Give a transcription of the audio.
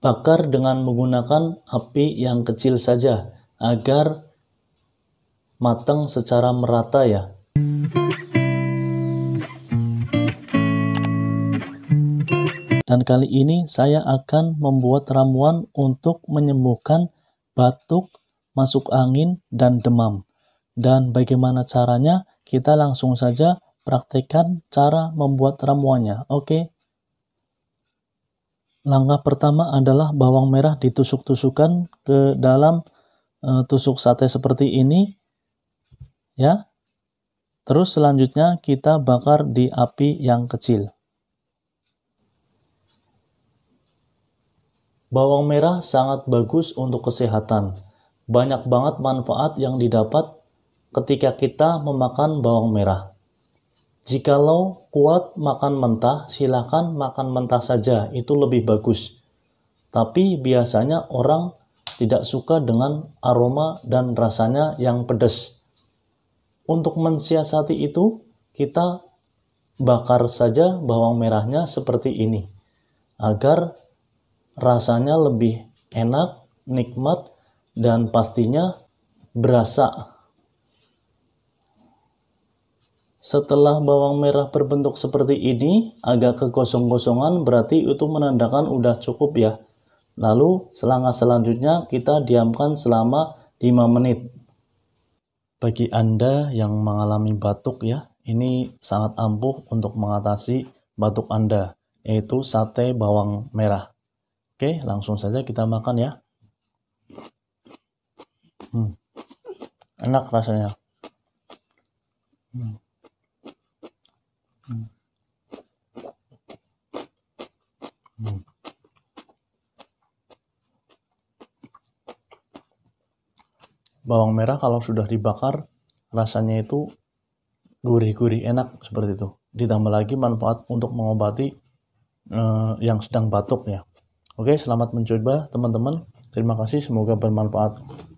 Bakar dengan menggunakan api yang kecil saja agar matang secara merata ya. Dan kali ini saya akan membuat ramuan untuk menyembuhkan batuk, masuk angin, dan demam. Dan bagaimana caranya? Kita langsung saja praktekkan cara membuat ramuannya. Oke. Langkah pertama adalah bawang merah ditusuk-tusukan ke dalam e, tusuk sate seperti ini. Ya. Terus selanjutnya kita bakar di api yang kecil. Bawang merah sangat bagus untuk kesehatan. Banyak banget manfaat yang didapat ketika kita memakan bawang merah. Jikalau kuat makan mentah, silakan makan mentah saja, itu lebih bagus. Tapi biasanya orang tidak suka dengan aroma dan rasanya yang pedas. Untuk mensiasati itu, kita bakar saja bawang merahnya seperti ini, agar rasanya lebih enak, nikmat, dan pastinya berasa Setelah bawang merah berbentuk seperti ini, agak kekosong-kosongan berarti itu menandakan udah cukup ya. Lalu selangkah selanjutnya kita diamkan selama 5 menit. Bagi Anda yang mengalami batuk ya, ini sangat ampuh untuk mengatasi batuk Anda, yaitu sate bawang merah. Oke, langsung saja kita makan ya. Hmm, enak rasanya. Hmm. Bawang merah kalau sudah dibakar rasanya itu gurih-gurih enak seperti itu. Ditambah lagi manfaat untuk mengobati eh, yang sedang batuk ya. Oke, selamat mencoba teman-teman. Terima kasih, semoga bermanfaat.